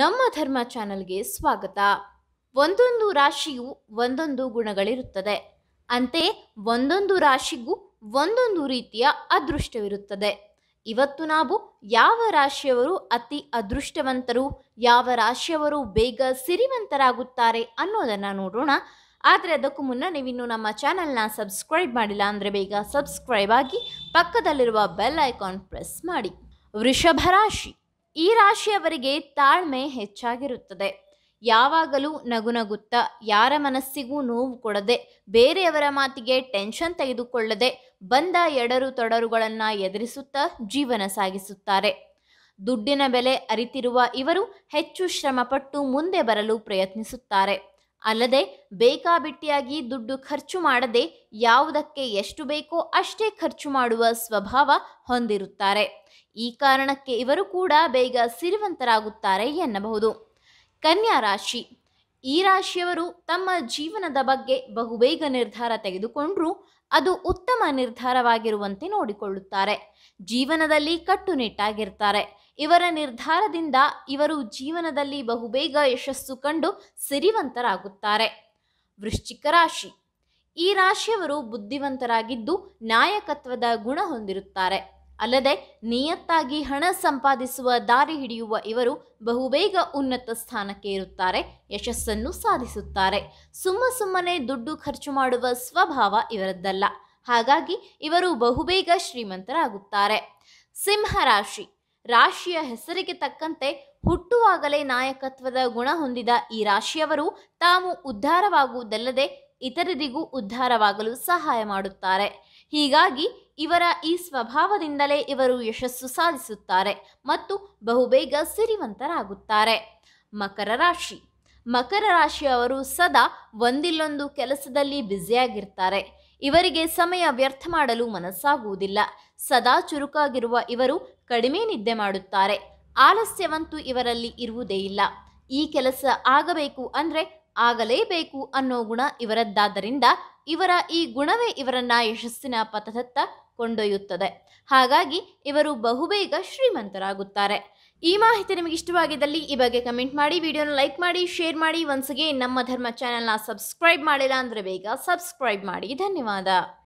ನಮ್ಮ ಧರ್ಮ ಚಾನಲ್ಗೆ ಸ್ವಾಗತ ಒಂದೊಂದು ರಾಶಿಯು ಒಂದೊಂದು ಗುಣಗಳಿರುತ್ತದೆ ಅಂತೆ ಒಂದೊಂದು ರಾಶಿಗೂ ಒಂದೊಂದು ರೀತಿಯ ಅದೃಷ್ಟವಿರುತ್ತದೆ ಇವತ್ತು ನಾವು ಯಾವ ರಾಶಿಯವರು ಅತಿ ಅದೃಷ್ಟವಂತರು ಯಾವ ರಾಶಿಯವರು ಬೇಗ ಸಿರಿವಂತರಾಗುತ್ತಾರೆ ಅನ್ನೋದನ್ನು ನೋಡೋಣ ಆದರೆ ಅದಕ್ಕೂ ಮುನ್ನ ನೀವಿನ್ನು ನಮ್ಮ ಚಾನಲ್ನ ಸಬ್ಸ್ಕ್ರೈಬ್ ಮಾಡಿಲ್ಲ ಅಂದರೆ ಬೇಗ ಸಬ್ಸ್ಕ್ರೈಬ್ ಆಗಿ ಪಕ್ಕದಲ್ಲಿರುವ ಬೆಲ್ ಐಕಾನ್ ಪ್ರೆಸ್ ಮಾಡಿ ವೃಷಭ ರಾಶಿ ಈ ರಾಶಿಯವರಿಗೆ ತಾಳ್ಮೆ ಹೆಚ್ಚಾಗಿರುತ್ತದೆ ಯಾವಾಗಲೂ ನಗುನಗುತ್ತಾ ಯಾರ ಮನಸ್ಸಿಗೂ ನೋವು ಕೊಡದೆ ಬೇರೆಯವರ ಮಾತಿಗೆ ಟೆನ್ಷನ್ ತೆಗೆದುಕೊಳ್ಳದೆ ಬಂದ ಎಡರು ತೊಡರುಗಳನ್ನು ಎದುರಿಸುತ್ತಾ ಜೀವನ ಸಾಗಿಸುತ್ತಾರೆ ದುಡ್ಡಿನ ಬೆಲೆ ಅರಿತಿರುವ ಇವರು ಹೆಚ್ಚು ಶ್ರಮಪಟ್ಟು ಮುಂದೆ ಬರಲು ಪ್ರಯತ್ನಿಸುತ್ತಾರೆ ಅಲ್ಲದೆ ಬೇಕಾಬಿಟ್ಟಿಯಾಗಿ ದುಡ್ಡು ಖರ್ಚು ಮಾಡದೆ ಯಾವುದಕ್ಕೆ ಎಷ್ಟು ಬೇಕೋ ಅಷ್ಟೇ ಖರ್ಚು ಮಾಡುವ ಸ್ವಭಾವ ಹೊಂದಿರುತ್ತಾರೆ ಈ ಕಾರಣಕ್ಕೆ ಇವರು ಕೂಡ ಬೇಗ ಸಿರಿವಂತರಾಗುತ್ತಾರೆ ಎನ್ನಬಹುದು ಕನ್ಯಾ ರಾಶಿ ಈ ರಾಶಿಯವರು ತಮ್ಮ ಜೀವನದ ಬಗ್ಗೆ ಬಹುಬೇಗ ನಿರ್ಧಾರ ತೆಗೆದುಕೊಂಡ್ರೂ ಅದು ಉತ್ತಮ ನಿರ್ಧಾರವಾಗಿರುವಂತೆ ನೋಡಿಕೊಳ್ಳುತ್ತಾರೆ ಜೀವನದಲ್ಲಿ ಕಟ್ಟುನಿಟ್ಟಾಗಿರ್ತಾರೆ ಇವರ ನಿರ್ಧಾರದಿಂದ ಇವರು ಜೀವನದಲ್ಲಿ ಬಹುಬೇಗ ಯಶಸ್ಸು ಕಂಡು ಸಿರಿವಂತರಾಗುತ್ತಾರೆ ವೃಶ್ಚಿಕ ರಾಶಿ ಈ ರಾಶಿಯವರು ಬುದ್ಧಿವಂತರಾಗಿದ್ದು ನಾಯಕತ್ವದ ಗುಣ ಹೊಂದಿರುತ್ತಾರೆ ಅಲ್ಲದೆ ನಿಯತ್ತಾಗಿ ಹಣ ಸಂಪಾದಿಸುವ ದಾರಿ ಹಿಡಿಯುವ ಇವರು ಬಹುಬೇಗ ಉನ್ನತ ಸ್ಥಾನಕ್ಕೆ ಇರುತ್ತಾರೆ ಯಶಸ್ಸನ್ನು ಸಾಧಿಸುತ್ತಾರೆ ಸುಮ್ಮ ಸುಮ್ಮನೆ ದುಡ್ಡು ಖರ್ಚು ಮಾಡುವ ಸ್ವಭಾವ ಇವರದ್ದಲ್ಲ ಹಾಗಾಗಿ ಇವರು ಬಹುಬೇಗ ಶ್ರೀಮಂತರಾಗುತ್ತಾರೆ ಸಿಂಹ ರಾಶಿ ರಾಶಿಯ ಹೆಸರಿಗೆ ತಕ್ಕಂತೆ ಹುಟ್ಟುವಾಗಲೇ ನಾಯಕತ್ವದ ಗುಣ ಹೊಂದಿದ ಈ ರಾಶಿಯವರು ತಾವು ಉದ್ಧಾರವಾಗುವುದಲ್ಲದೆ ಇತರರಿಗೂ ಉದ್ಧಾರವಾಗಲು ಸಹಾಯ ಮಾಡುತ್ತಾರೆ ಹೀಗಾಗಿ ಇವರ ಈ ಸ್ವಭಾವದಿಂದಲೇ ಇವರು ಯಶಸ್ಸು ಸಾಧಿಸುತ್ತಾರೆ ಮತ್ತು ಬಹುಬೇಗ ಸಿರಿವಂತರಾಗುತ್ತಾರೆ ಮಕರ ರಾಶಿ ಮಕರ ರಾಶಿಯವರು ಸದಾ ಒಂದಿಲ್ಲೊಂದು ಕೆಲಸದಲ್ಲಿ ಬ್ಯುಸಿಯಾಗಿರ್ತಾರೆ ಇವರಿಗೆ ಸಮಯ ವ್ಯರ್ಥ ಮಾಡಲು ಮನಸ್ಸಾಗುವುದಿಲ್ಲ ಸದಾ ಚುರುಕಾಗಿರುವ ಇವರು ಕಡಿಮೆ ನಿದ್ದೆ ಮಾಡುತ್ತಾರೆ ಆಲಸ್ಯವಂತೂ ಇವರಲ್ಲಿ ಇರುವುದೇ ಇಲ್ಲ ಈ ಕೆಲಸ ಆಗಬೇಕು ಅಂದರೆ ಆಗಲೇಬೇಕು ಅನ್ನೋ ಗುಣ ಇವರದ್ದಾದ್ದರಿಂದ ಇವರ ಈ ಗುಣವೇ ಇವರನ್ನ ಯಶಸ್ಸಿನ ಪಥದತ್ತ ಕೊಂಡೊಯ್ಯುತ್ತದೆ ಹಾಗಾಗಿ ಇವರು ಬಹುಬೇಗ ಶ್ರೀಮಂತರಾಗುತ್ತಾರೆ ಈ ಮಾಹಿತಿ ನಿಮಗೆ ಇಷ್ಟವಾಗಿದ್ದಲ್ಲಿ ಈ ಬಗ್ಗೆ ಕಮೆಂಟ್ ಮಾಡಿ ವಿಡಿಯೋನ ಲೈಕ್ ಮಾಡಿ ಶೇರ್ ಮಾಡಿ ಅಗೇನ್ ನಮ್ಮ ಧರ್ಮ ಚಾನೆಲ್ನ ಸಬ್ಸ್ಕ್ರೈಬ್ ಮಾಡಿಲ್ಲ ಅಂದರೆ ಬೇಗ ಸಬ್ಸ್ಕ್ರೈಬ್ ಮಾಡಿ ಧನ್ಯವಾದ